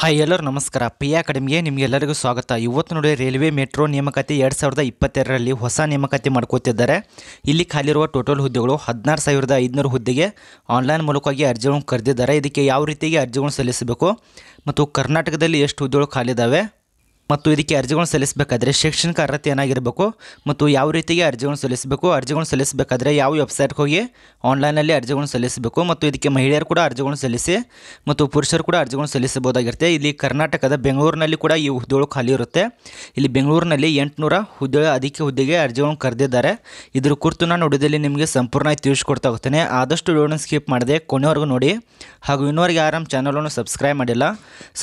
hi ಎಲ್ಲರೂ ನಮಸ್ಕಾರ P ಅಕಾಡೆಮಿಗೆ ನಿಮಗೆಲ್ಲರಿಗೂ ಸ್ವಾಗತ ಇವತ್ತು ನೋಡಿ ರೈಲ್ವೆ ಮೆಟ್ರೋ ನೇಮಕಾತಿ ಎರಡು ಸಾವಿರದ ಇಪ್ಪತ್ತೆರಡರಲ್ಲಿ ಹೊಸ ನೇಮಕಾತಿ ಮಾಡ್ಕೋತಿದ್ದಾರೆ ಇಲ್ಲಿ ಖಾಲಿರುವ ಟೋಟಲ್ ಹುದ್ದೆಗಳು ಹದಿನಾರು ಸಾವಿರದ ಐದುನೂರು ಹುದ್ದೆಗೆ ಆನ್ಲೈನ್ ಮೂಲಕವಾಗಿ ಅರ್ಜಿಗಳನ್ನು ಕರೆದಿದ್ದಾರೆ ಇದಕ್ಕೆ ಯಾವ ರೀತಿಗೆ ಅರ್ಜಿಗಳನ್ನು ಸಲ್ಲಿಸಬೇಕು ಮತ್ತು ಕರ್ನಾಟಕದಲ್ಲಿ ಎಷ್ಟು ಹುದ್ದೆಗಳು ಖಾಲಿದ್ದಾವೆ ಮತ್ತು ಇದಕ್ಕೆ ಅರ್ಜಿಗಳನ್ನು ಸಲ್ಲಿಸಬೇಕಾದ್ರೆ ಶೈಕ್ಷಣಿಕ ಅರ್ಹತೆ ಏನಾಗಿರಬೇಕು ಮತ್ತು ಯಾವ ರೀತಿಗೆ ಅರ್ಜಿಗಳನ್ನು ಸಲ್ಲಿಸಬೇಕು ಅರ್ಜಿಗಳನ್ನು ಸಲ್ಲಿಸಬೇಕಾದ್ರೆ ಯಾವ ವೆಬ್ಸೈಟ್ಗೆ ಹೋಗಿ ಆನ್ಲೈನಲ್ಲಿ ಅರ್ಜಿಗಳನ್ನು ಸಲ್ಲಿಸಬೇಕು ಮತ್ತು ಇದಕ್ಕೆ ಮಹಿಳೆಯರು ಕೂಡ ಅರ್ಜಿಗಳನ್ನು ಸಲ್ಲಿಸಿ ಮತ್ತು ಪುರುಷರು ಕೂಡ ಅರ್ಜಿಗಳನ್ನು ಸಲ್ಲಿಸಬಹುದಾಗಿರುತ್ತೆ ಇಲ್ಲಿ ಕರ್ನಾಟಕದ ಬೆಂಗಳೂರಿನಲ್ಲಿ ಕೂಡ ಈ ಹುದ್ದೆಗಳು ಖಾಲಿ ಇರುತ್ತೆ ಇಲ್ಲಿ ಬೆಂಗಳೂರಿನಲ್ಲಿ ಎಂಟುನೂರ ಹುದ್ದೆ ಅಧಿಕ ಹುದ್ದೆಗೆ ಅರ್ಜಿಗಳನ್ನು ಕರೆದಿದ್ದಾರೆ ಇದ್ರ ಕುರಿತು ನಾನು ಹುಡುಗಿಯಲ್ಲಿ ನಿಮಗೆ ಸಂಪೂರ್ಣ ತಿಳಿಸ್ಕೊಡ್ತಾ ಹೋಗ್ತೇನೆ ಆದಷ್ಟು ವಿಡಿಯೋನ ಸ್ಕಿಪ್ ಮಾಡಿದೆ ಕೊನೆವರೆಗೂ ನೋಡಿ ಹಾಗೂ ಇನ್ನೂವರೆಗೆ ಯಾರು ನಮ್ಮ ಚಾನಲನ್ನು ಸಬ್ಸ್ಕ್ರೈಬ್ ಮಾಡಿಲ್ಲ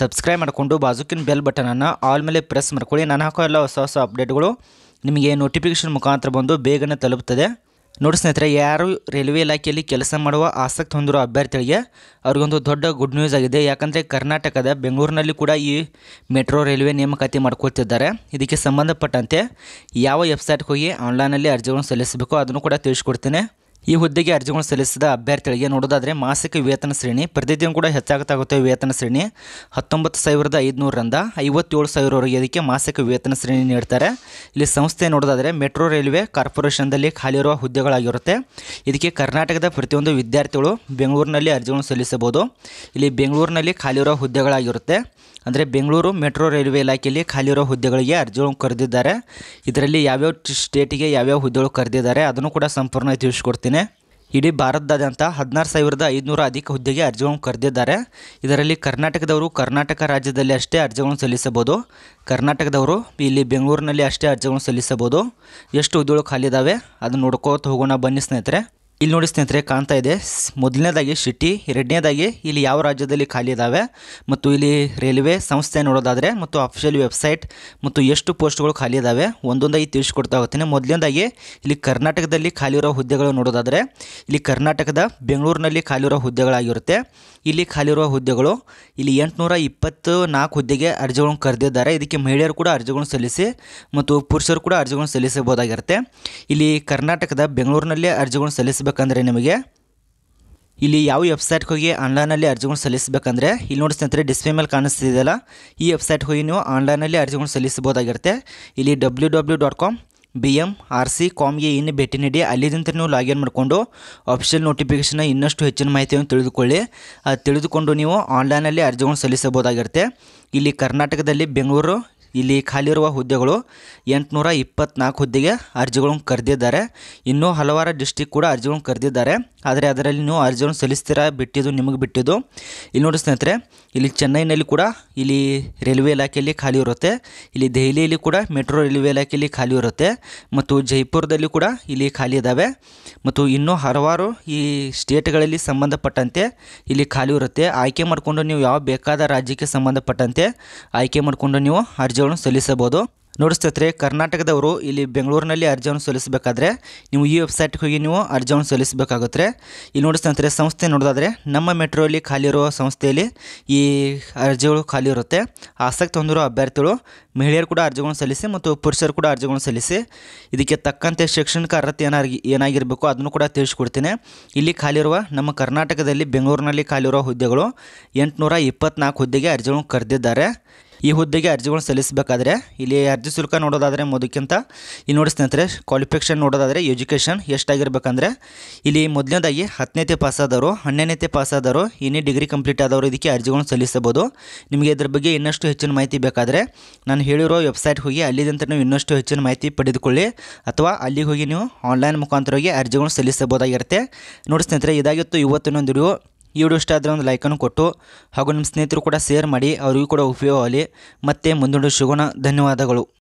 ಸಬ್ಸ್ಕ್ರೈಬ್ ಮಾಡಿಕೊಂಡು ಬಾಜುಕಿನ ಬೆಲ್ ಬಟನನ್ನು ಆಲ್ ಮೇಲೆ ಪ್ರೆಸ್ ಮಾಡ್ಕೊಳ್ಳಿ ನಾನು ಹಾಕೋ ಎಲ್ಲ ಹೊಸ ಹೊಸ ಅಪ್ಡೇಟ್ಗಳು ನಿಮಗೆ ನೋಟಿಫಿಕೇಶನ್ ಮುಖಾಂತರ ಬಂದು ಬೇಗನೆ ತಲುಪ್ತದೆ ನೋಡಿ ಸ್ನೇಹಿತರೆ ಯಾರು ರೈಲ್ವೆ ಇಲಾಖೆಯಲ್ಲಿ ಕೆಲಸ ಮಾಡುವ ಆಸಕ್ತಿ ಹೊಂದಿರೋ ಅಭ್ಯರ್ಥಿಗಳಿಗೆ ಅವ್ರಿಗೊಂದು ದೊಡ್ಡ ಗುಡ್ ನ್ಯೂಸ್ ಆಗಿದೆ ಯಾಕಂದರೆ ಕರ್ನಾಟಕದ ಬೆಂಗಳೂರಿನಲ್ಲಿ ಕೂಡ ಈ ಮೆಟ್ರೋ ರೈಲ್ವೆ ನೇಮಕಾತಿ ಮಾಡ್ಕೊಳ್ತಿದ್ದಾರೆ ಇದಕ್ಕೆ ಸಂಬಂಧಪಟ್ಟಂತೆ ಯಾವ ವೆಬ್ಸೈಟ್ಗೆ ಹೋಗಿ ಆನ್ಲೈನಲ್ಲಿ ಅರ್ಜಿಗಳನ್ನು ಸಲ್ಲಿಸಬೇಕು ಅದನ್ನು ಕೂಡ ತಿಳಿಸ್ಕೊಡ್ತೇನೆ ಈ ಹುದ್ದೆಗೆ ಅರ್ಜಿಗಳನ್ನು ಸಲ್ಲಿಸಿದ ಅಭ್ಯರ್ಥಿಗಳಿಗೆ ನೋಡೋದಾದರೆ ಮಾಸಿಕ ವೇತನ ಶ್ರೇಣಿ ಪ್ರತಿದಿನ ಕೂಡ ಹೆಚ್ಚಾಗುತ್ತಾಗುತ್ತೆ ವೇತನ ಶ್ರೇಣಿ ಹತ್ತೊಂಬತ್ತು ಸಾವಿರದ ಐದುನೂರರಿಂದ ಐವತ್ತೇಳು ಸಾವಿರವರೆಗೆ ಇದಕ್ಕೆ ಮಾಸಿಕ ವೇತನ ಶ್ರೇಣಿ ನೀಡ್ತಾರೆ ಇಲ್ಲಿ ಸಂಸ್ಥೆ ನೋಡೋದಾದರೆ ಮೆಟ್ರೋ ರೈಲ್ವೆ ಕಾರ್ಪೊರೇಷನ್ದಲ್ಲಿ ಇರುವ ಹುದ್ದೆಗಳಾಗಿರುತ್ತೆ ಇದಕ್ಕೆ ಕರ್ನಾಟಕದ ಪ್ರತಿಯೊಂದು ವಿದ್ಯಾರ್ಥಿಗಳು ಬೆಂಗಳೂರಿನಲ್ಲಿ ಅರ್ಜಿಗಳನ್ನು ಸಲ್ಲಿಸಬಹುದು ಇಲ್ಲಿ ಬೆಂಗಳೂರಿನಲ್ಲಿ ಖಾಲಿ ಇರುವ ಹುದ್ದೆಗಳಾಗಿರುತ್ತೆ ಅಂದರೆ ಬೆಂಗಳೂರು ಮೆಟ್ರೋ ರೈಲ್ವೆ ಇಲಾಖೆಯಲ್ಲಿ ಖಾಲಿ ಇರುವ ಹುದ್ದೆಗಳಿಗೆ ಅರ್ಜಿಗಳನ್ನು ಕರೆದಿದ್ದಾರೆ ಇದರಲ್ಲಿ ಯಾವ್ಯಾವ ಸ್ಟೇಟಿಗೆ ಯಾವ್ಯಾವ ಹುದ್ದೆಗಳು ಕರೆದಿದ್ದಾರೆ ಅದನ್ನು ಕೂಡ ಸಂಪೂರ್ಣ ತಿಳಿಸ್ಕೊಡ್ತೀನಿ ಇಡೀ ಭಾರತದಾದ್ಯಂತ ಹದಿನಾರು ಸಾವಿರದ ಐದುನೂರ ಅಧಿಕ ಹುದ್ದೆಗೆ ಅರ್ಜಿಗಳನ್ನು ಕರೆದಿದ್ದಾರೆ ಇದರಲ್ಲಿ ಕರ್ನಾಟಕದವರು ಕರ್ನಾಟಕ ರಾಜ್ಯದಲ್ಲಿ ಅಷ್ಟೇ ಅರ್ಜಿಗಳನ್ನು ಸಲ್ಲಿಸಬಹುದು ಕರ್ನಾಟಕದವರು ಇಲ್ಲಿ ಬೆಂಗಳೂರಿನಲ್ಲಿ ಅಷ್ಟೇ ಅರ್ಜಿಗಳನ್ನು ಸಲ್ಲಿಸಬಹುದು ಎಷ್ಟು ಹುದ್ದೆಗಳು ಇದ್ದಾವೆ ಅದನ್ನು ನೋಡ್ಕೋತ ಹೋಗೋಣ ಬನ್ನಿ ಸ್ನೇಹಿತರೆ ಇಲ್ಲಿ ನೋಡಿ ಸ್ನೇಹಿತರೆ ಕಾಣ್ತಾ ಇದೆ ಮೊದಲನೇದಾಗಿ ಸಿಟಿ ಎರಡನೇದಾಗಿ ಇಲ್ಲಿ ಯಾವ ರಾಜ್ಯದಲ್ಲಿ ಖಾಲಿ ಇದ್ದಾವೆ ಮತ್ತು ಇಲ್ಲಿ ರೈಲ್ವೆ ಸಂಸ್ಥೆ ನೋಡೋದಾದರೆ ಮತ್ತು ಅಫಿಷಿಯಲ್ ವೆಬ್ಸೈಟ್ ಮತ್ತು ಎಷ್ಟು ಪೋಸ್ಟ್ಗಳು ಖಾಲಿ ಇದ್ದಾವೆ ಒಂದೊಂದಾಗಿ ತಿಳಿಸ್ಕೊಡ್ತಾ ಹೋಗ್ತೀನಿ ಮೊದಲನೇದಾಗಿ ಇಲ್ಲಿ ಕರ್ನಾಟಕದಲ್ಲಿ ಖಾಲಿ ಇರೋ ಹುದ್ದೆಗಳು ನೋಡೋದಾದರೆ ಇಲ್ಲಿ ಕರ್ನಾಟಕದ ಬೆಂಗಳೂರಿನಲ್ಲಿ ಖಾಲಿರೋ ಹುದ್ದೆಗಳಾಗಿರುತ್ತೆ ಇಲ್ಲಿ ಖಾಲಿರುವ ಹುದ್ದೆಗಳು ಇಲ್ಲಿ ಎಂಟುನೂರ ಇಪ್ಪತ್ತು ನಾಲ್ಕು ಹುದ್ದೆಗೆ ಅರ್ಜಿಗಳನ್ನು ಕರೆದಿದ್ದಾರೆ ಇದಕ್ಕೆ ಮಹಿಳೆಯರು ಕೂಡ ಅರ್ಜಿಗಳನ್ನು ಸಲ್ಲಿಸಿ ಮತ್ತು ಪುರುಷರು ಕೂಡ ಅರ್ಜಿಗಳನ್ನು ಸಲ್ಲಿಸಬಹುದಾಗಿರುತ್ತೆ ಇಲ್ಲಿ ಕರ್ನಾಟಕದ ಬೆಂಗಳೂರಿನಲ್ಲಿ ಅರ್ಜಿಗಳನ್ನು ಸಲ್ಲಿಸಬೇಕು ಸಲ್ಲಿಸಬೇಕಂದ್ರೆ ನಿಮಗೆ ಇಲ್ಲಿ ಯಾವ ವೆಬ್ಸೈಟ್ಗೆ ಹೋಗಿ ಆನ್ಲೈನಲ್ಲಿ ಅರ್ಜಿಗಳು ಸಲ್ಲಿಸಬೇಕಂದ್ರೆ ಇಲ್ಲಿ ನೋಡಿ ಸ್ನೇಹಿತರೆ ಡಿಸ್ಪ್ಲೇ ಮೇಲೆ ಕಾಣಿಸ್ತಿದೆಯಲ್ಲ ಈ ವೆಬ್ಸೈಟ್ಗೆ ಹೋಗಿ ನೀವು ಆನ್ಲೈನಲ್ಲಿ ಅರ್ಜಿಗಳು ಸಲ್ಲಿಸಬಹುದಾಗಿರುತ್ತೆ ಇಲ್ಲಿ W W dot com B M R C ಕಾಮ್ಗೆ ಇನ್ನು ಭೇಟಿ ನೀಡಿ ಅಲ್ಲಿಂದ ನೀವು ಲಾಗಿನ್ ಮಾಡಿಕೊಂಡು ಆಫಿಷಿಯಲ್ ನೋಟಿಫಿಕೇಷನ್ ಇನ್ನಷ್ಟು ಹೆಚ್ಚಿನ ಮಾಹಿತಿಯನ್ನು ತಿಳಿದುಕೊಳ್ಳಿ ಅದು ತಿಳಿದುಕೊಂಡು ನೀವು ಆನ್ಲೈನಲ್ಲಿ ಅರ್ಜಿಗಳು ಸಲ್ಲಿಸಬಹುದಾಗಿರುತ್ತೆ ಇಲ್ಲಿ ಕರ್ನಾಟಕದಲ್ಲಿ ಬೆಂಗಳೂರು ಇಲ್ಲಿ ಖಾಲಿ ಇರುವ ಹುದ್ದೆಗಳು ಎಂಟುನೂರ ಇಪ್ಪತ್ನಾಲ್ಕು ಹುದ್ದೆಗೆ ಅರ್ಜಿಗಳನ್ನು ಕರೆದಿದ್ದಾರೆ ಇನ್ನೂ ಹಲವಾರು ಡಿಸ್ಟಿಕ್ ಕೂಡ ಅರ್ಜಿಗಳನ್ನು ಕರೆದಿದ್ದಾರೆ ಆದರೆ ಅದರಲ್ಲಿ ನೀವು ಅರ್ಜಿಗಳನ್ನು ಸಲ್ಲಿಸ್ತೀರಾ ಬಿಟ್ಟಿದ್ದು ನಿಮಗೆ ಬಿಟ್ಟಿದ್ದು ಇಲ್ಲಿ ನೋಡಿ ಸ್ನೇಹಿತರೆ ಇಲ್ಲಿ ಚೆನ್ನೈನಲ್ಲಿ ಕೂಡ ಇಲ್ಲಿ ರೈಲ್ವೆ ಇಲಾಖೆಯಲ್ಲಿ ಖಾಲಿ ಇರುತ್ತೆ ಇಲ್ಲಿ ದೆಹಲಿಯಲ್ಲಿ ಕೂಡ ಮೆಟ್ರೋ ರೈಲ್ವೆ ಇಲಾಖೆಯಲ್ಲಿ ಖಾಲಿ ಇರುತ್ತೆ ಮತ್ತು ಜೈಪುರದಲ್ಲಿ ಕೂಡ ಇಲ್ಲಿ ಖಾಲಿ ಇದ್ದಾವೆ ಮತ್ತು ಇನ್ನೂ ಹಲವಾರು ಈ ಸ್ಟೇಟ್ಗಳಲ್ಲಿ ಸಂಬಂಧಪಟ್ಟಂತೆ ಇಲ್ಲಿ ಖಾಲಿ ಇರುತ್ತೆ ಆಯ್ಕೆ ಮಾಡಿಕೊಂಡು ನೀವು ಯಾವ ಬೇಕಾದ ರಾಜ್ಯಕ್ಕೆ ಸಂಬಂಧಪಟ್ಟಂತೆ ಆಯ್ಕೆ ಮಾಡಿಕೊಂಡು ನೀವು ಅರ್ಜಿ ಅರ್ಜಿಗಳನ್ನು ಸಲ್ಲಿಸಬಹುದು ನೋಡಿ ಸ್ನೇಹಿತರೆ ಕರ್ನಾಟಕದವರು ಇಲ್ಲಿ ಬೆಂಗಳೂರಿನಲ್ಲಿ ಅರ್ಜಿಯನ್ನು ಸಲ್ಲಿಸಬೇಕಾದ್ರೆ ನೀವು ಈ ವೆಬ್ಸೈಟ್ಗೆ ಹೋಗಿ ನೀವು ಅರ್ಜಿಯನ್ನು ಸಲ್ಲಿಸಬೇಕಾಗುತ್ತೆ ಇಲ್ಲಿ ನೋಡಿ ಸ್ನೇಹಿತರೆ ಸಂಸ್ಥೆ ನೋಡೋದಾದರೆ ನಮ್ಮ ಮೆಟ್ರೋಲಿ ಖಾಲಿ ಇರುವ ಸಂಸ್ಥೆಯಲ್ಲಿ ಈ ಅರ್ಜಿಗಳು ಖಾಲಿ ಇರುತ್ತೆ ಆಸಕ್ತಿ ಹೊಂದಿರುವ ಅಭ್ಯರ್ಥಿಗಳು ಮಹಿಳೆಯರು ಕೂಡ ಅರ್ಜಿಗಳನ್ನು ಸಲ್ಲಿಸಿ ಮತ್ತು ಪುರುಷರು ಕೂಡ ಅರ್ಜಿಗಳನ್ನು ಸಲ್ಲಿಸಿ ಇದಕ್ಕೆ ತಕ್ಕಂತೆ ಶೈಕ್ಷಣಿಕ ಅರ್ಹತೆ ಏನಾಗಿ ಏನಾಗಿರಬೇಕು ಅದನ್ನು ಕೂಡ ತಿಳಿಸ್ಕೊಡ್ತೀನಿ ಇಲ್ಲಿ ಖಾಲಿರುವ ನಮ್ಮ ಕರ್ನಾಟಕದಲ್ಲಿ ಬೆಂಗಳೂರಿನಲ್ಲಿ ಖಾಲಿರುವ ಹುದ್ದೆಗಳು ಎಂಟುನೂರ ಇಪ್ಪತ್ನಾಲ್ಕು ಹುದ್ದೆಗೆ ಅರ್ಜಿಗಳನ್ನು ಕರೆದಿದ್ದಾರೆ ಈ ಹುದ್ದೆಗೆ ಅರ್ಜಿಗಳನ್ನು ಸಲ್ಲಿಸಬೇಕಾದ್ರೆ ಇಲ್ಲಿ ಅರ್ಜಿ ಶುಲ್ಕ ನೋಡೋದಾದರೆ ಮೊದಕ್ಕಿಂತ ಇಲ್ಲಿ ನೋಡಿ ಸ್ನೇಹಿತರೆ ಕ್ವಾಲಿಫಿಕೇಷನ್ ನೋಡೋದಾದರೆ ಎಜುಕೇಷನ್ ಎಷ್ಟಾಗಿರ್ಬೇಕಂದ್ರೆ ಇಲ್ಲಿ ಮೊದಲನೇದಾಗಿ ಹತ್ತನೇತೆ ಪಾಸಾದವರು ಹನ್ನೆರಡನೇತೆ ಪಾಸಾದವರು ಇನ್ನೇ ಡಿಗ್ರಿ ಕಂಪ್ಲೀಟ್ ಆದವರು ಇದಕ್ಕೆ ಅರ್ಜಿಗಳನ್ನು ಸಲ್ಲಿಸಬಹುದು ನಿಮಗೆ ಇದ್ರ ಬಗ್ಗೆ ಇನ್ನಷ್ಟು ಹೆಚ್ಚಿನ ಮಾಹಿತಿ ಬೇಕಾದರೆ ನಾನು ಹೇಳಿರೋ ವೆಬ್ಸೈಟ್ ಹೋಗಿ ಅಲ್ಲಿಂದ ನೀವು ಇನ್ನಷ್ಟು ಹೆಚ್ಚಿನ ಮಾಹಿತಿ ಪಡೆದುಕೊಳ್ಳಿ ಅಥವಾ ಅಲ್ಲಿಗೆ ಹೋಗಿ ನೀವು ಆನ್ಲೈನ್ ಮುಖಾಂತರವಾಗಿ ಹೋಗಿ ಅರ್ಜಿಗಳನ್ನು ಸಲ್ಲಿಸಬಹುದಾಗಿರುತ್ತೆ ನೋಡಿ ಸ್ನೇಹಿತರೆ ಇದಾಗಿತ್ತು ಇವತ್ತಿನೊಂದು ವಿಡಿಯೋ ಈ ವಿಡಿಯೋ ಇಷ್ಟ ಆದರೆ ಒಂದು ಲೈಕನ್ನು ಕೊಟ್ಟು ಹಾಗೂ ನಿಮ್ಮ ಸ್ನೇಹಿತರು ಕೂಡ ಶೇರ್ ಮಾಡಿ ಅವರಿಗೂ ಕೂಡ ಉಪಯೋಗ ಆಗಲಿ ಮತ್ತು ಮುಂದೊಂದು ಶುಗುಣ ಧನ್ಯವಾದಗಳು